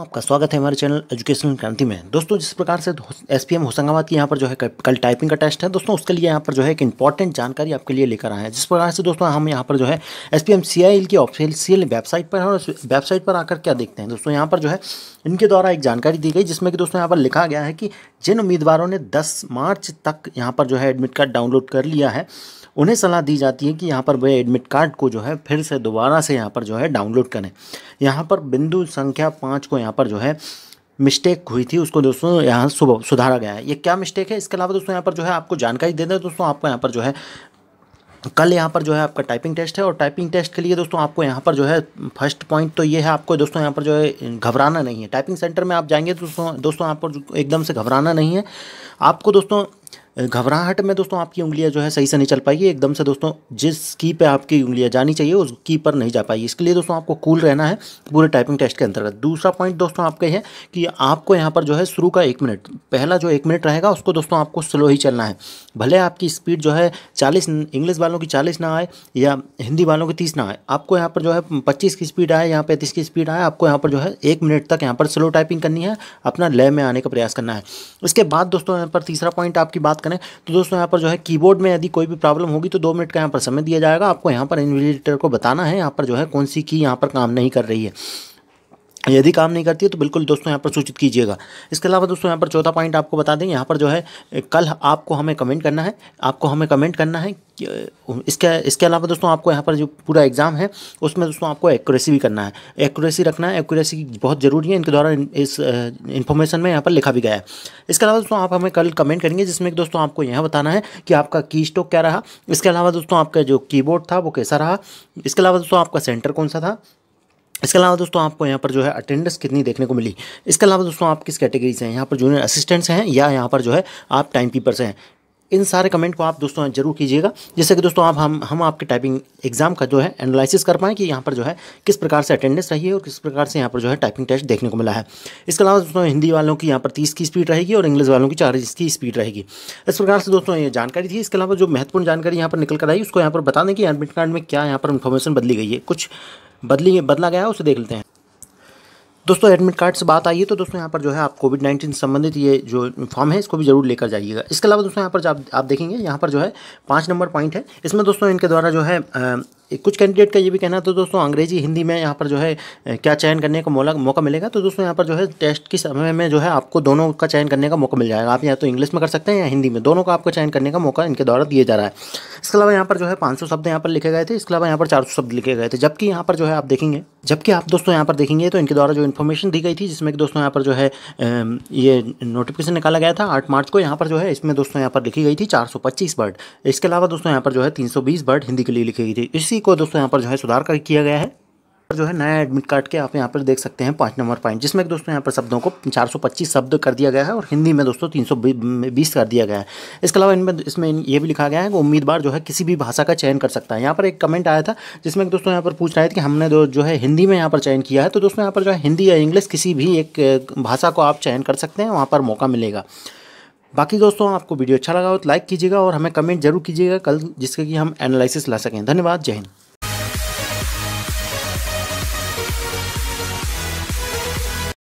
आपका स्वागत है हमारे चैनल एजुकेशन क्रांति में दोस्तों जिस प्रकार से एस पी एम होशंगाबाद की यहाँ पर जो है कल टाइपिंग का टेस्ट है दोस्तों उसके लिए यहाँ पर जो है एक इंपॉर्टेंट जानकारी आपके लिए लेकर आए हैं जिस प्रकार से दोस्तों हम यहाँ पर जो है S P M C I L की ऑफिशियल वेबसाइट पर और वेबसाइट पर आकर क्या देखते हैं दोस्तों यहाँ पर जो है इनके द्वारा एक जानकारी दी गई जिसमें कि दोस्तों यहाँ पर लिखा गया है कि जिन उम्मीदवारों ने दस मार्च तक यहाँ पर जो है एडमिट कार्ड डाउनलोड कर लिया है उन्हें सलाह दी जाती है कि यहाँ पर वे एडमिट कार्ड को जो है फिर से दोबारा से यहाँ पर जो है डाउनलोड करें यहाँ पर बिंदु संख्या पाँच को यहाँ पर जो है मिस्टेक हुई थी उसको दोस्तों यहाँ सुधारा गया है ये क्या मिस्टेक है इसके अलावा दोस्तों यहाँ पर जो है आपको जानकारी दे दें दोस्तों आपको यहाँ पर जो है कल यहाँ पर जो है आपका टाइपिंग टेस्ट है और टाइपिंग टेस्ट के लिए दोस्तों आपको यहाँ पर जो है फर्स्ट पॉइंट तो ये है आपको दोस्तों यहाँ पर जो है घबराना नहीं है टाइपिंग सेंटर में आप जाएंगे दोस्तों दोस्तों यहाँ पर एकदम से घबराना नहीं है आपको दोस्तों घबराहट में दोस्तों आपकी उंगलियां जो है सही से नहीं चल पाएगी एकदम से दोस्तों जिस की पे आपकी उंगलियां जानी चाहिए उस की पर नहीं जा पाएगी इसके लिए दोस्तों आपको कूल रहना है पूरे टाइपिंग टेस्ट के अंतर्गत दूसरा पॉइंट दोस्तों आपका है कि आपको यहाँ पर जो है शुरू का एक मिनट पहला जो एक मिनट रहेगा उसको दोस्तों आपको स्लो ही चलना है भले आपकी स्पीड जो है चालीस इंग्लिश वालों की चालीस ना आए या हिंदी वालों की तीस ना आए आपको यहाँ पर जो है पच्चीस की स्पीड आए यहाँ पैंतीस की स्पीड आए आपको यहाँ पर जो है एक मिनट तक यहाँ पर स्लो टाइपिंग करनी है अपना लय में आने का प्रयास करना है उसके बाद दोस्तों यहाँ पर तीसरा पॉइंट आपकी बात करें तो दोस्तों यहाँ पर जो है कीबोर्ड में यदि कोई भी प्रॉब्लम होगी तो दो मिनट का यहाँ पर समय दिया जाएगा आपको यहाँ पर इन्विजिलेटर को बताना है यहाँ पर जो है कौन सी की यहाँ पर काम नहीं कर रही है यदि काम नहीं करती है तो बिल्कुल दोस्तों यहाँ पर सूचित कीजिएगा इसके अलावा दोस्तों यहाँ पर चौथा पॉइंट आपको बता दें यहाँ पर जो है कल आपको हमें कमेंट करना है आपको हमें कमेंट करना है इसके इसके अलावा दोस्तों आपको यहाँ पर जो पूरा एग्ज़ाम है उसमें दोस्तों आपको एक्यूरेसी भी करना है एक्यूरेसी रखना है एक्यूरेसी बहुत ज़रूरी है इनके द्वारा इस इन्फॉर्मेशन में यहाँ पर लिखा भी गया है इसके अलावा दोस्तों आप हमें कल कमेंट करेंगे जिसमें दोस्तों आपको यह बताना है कि आपका की स्टॉक क्या रहा इसके अलावा दोस्तों आपका जो कीबोर्ड था वो कैसा रहा इसके अलावा दोस्तों आपका सेंटर कौन सा था इसके अलावा दोस्तों आपको यहाँ पर जो है अटेंडेंस कितनी देखने को मिली इसके अलावा दोस्तों आप किस कैटेगरी से हैं यहाँ पर जूनियर असिस्टेंट्स हैं या यहाँ पर जो है आप टाइम से हैं इन सारे कमेंट को आप दोस्तों जरूर कीजिएगा जैसे कि दोस्तों आप हम हम आपके टाइपिंग एग्जाम का जो है एनालिसिस कर पाएँ कि यहाँ पर जो है किस प्रकार से अटेंडेंस रही है और किस प्रकार से यहाँ पर जो है टाइपिंग टेस्ट देखने को मिला है इसके अलावा दोस्तों हिंदी वालों की यहाँ पर तीस की स्पीड रहेगी और इंग्लिश वालों की चालीस की स्पीड रहेगी इस प्रकार से दोस्तों ये जानकारी थी इसके अलावा जो महत्वपूर्ण जानकारी यहाँ पर निकल कर आई उसको यहाँ पर बता दें कि एडमिट कार्ड में क्या यहाँ पर इन्फॉर्मेशन बदली गई है कुछ बदली बदला गया है उसे देख लेते हैं दोस्तों एडमिट कार्ड से बात आई है तो दोस्तों यहाँ पर जो है आप कोविड नाइन्टीन संबंधित ये जो फॉर्म है इसको भी जरूर लेकर जाइएगा इसके अलावा दोस्तों यहाँ पर आप आप देखेंगे यहाँ पर जो है पाँच नंबर पॉइंट है इसमें दोस्तों इनके द्वारा जो है आ, कुछ कैंडिडेट का ये भी कहना तो दोस्तों अंग्रेजी हिंदी में यहाँ पर जो है क्या चयन करने का मौका मौका मिलेगा तो दोस्तों यहाँ पर जो है टेस्ट के समय में जो है आपको दोनों का चयन करने का मौका मिल जाएगा आप या तो इंग्लिश में कर सकते हैं या हिंदी में दोनों का आपको चयन करने का मौका इनके द्वारा दिया जा रहा है इसके अलावा यहाँ पर जो है पाँच शब्द यहाँ पर लिखे गए थे इसके अलावा यहाँ पर चार शब्द लिखे गए थे जबकि यहाँ पर जो है आप देखेंगे जबकि आप दोस्तों यहाँ पर देखेंगे तो इनके द्वारा जो इन्फॉर्मेशन दी गई थी जिसमें कि दोस्तों यहाँ पर जो है ये नोटिफिकेशन निकाला गया था आठ मार्च को यहाँ पर जो है इसमें दोस्तों यहाँ पर लिखी गई थी चार वर्ड इसके अलावा दोस्तों यहाँ पर जो है तीन बर्ड हिंदी के लिए लिखी गई थी इसी को दोस्तों यहाँ पर जो है सुधार कर किया गया है जो है नया एडमिट कार्ड के आप यहाँ पर देख सकते हैं पाँच नंबर पॉइंट जिसमें दोस्तों यहाँ पर शब्दों को 425 शब्द कर दिया गया है और हिंदी में दोस्तों बीस कर दिया गया है इसके अलावा इनमें इसमें यह भी लिखा गया है कि उम्मीदवार जो है किसी भी भाषा का चयन कर सकता है यहाँ पर एक कमेंट आया था जिसमें दोस्तों यहाँ पर पूछ रहा थे कि हमने जो है हिंदी में यहाँ पर चयन किया है तो दोस्तों यहाँ पर जो है हिंदी या इंग्लिश किसी भी एक भाषा को आप चयन कर सकते हैं वहाँ पर मौका मिलेगा बाकी दोस्तों आपको वीडियो अच्छा लगा हो तो लाइक कीजिएगा और हमें कमेंट जरूर कीजिएगा कल जिसके कि हम एनालिसिस ला सकें धन्यवाद जय हिंद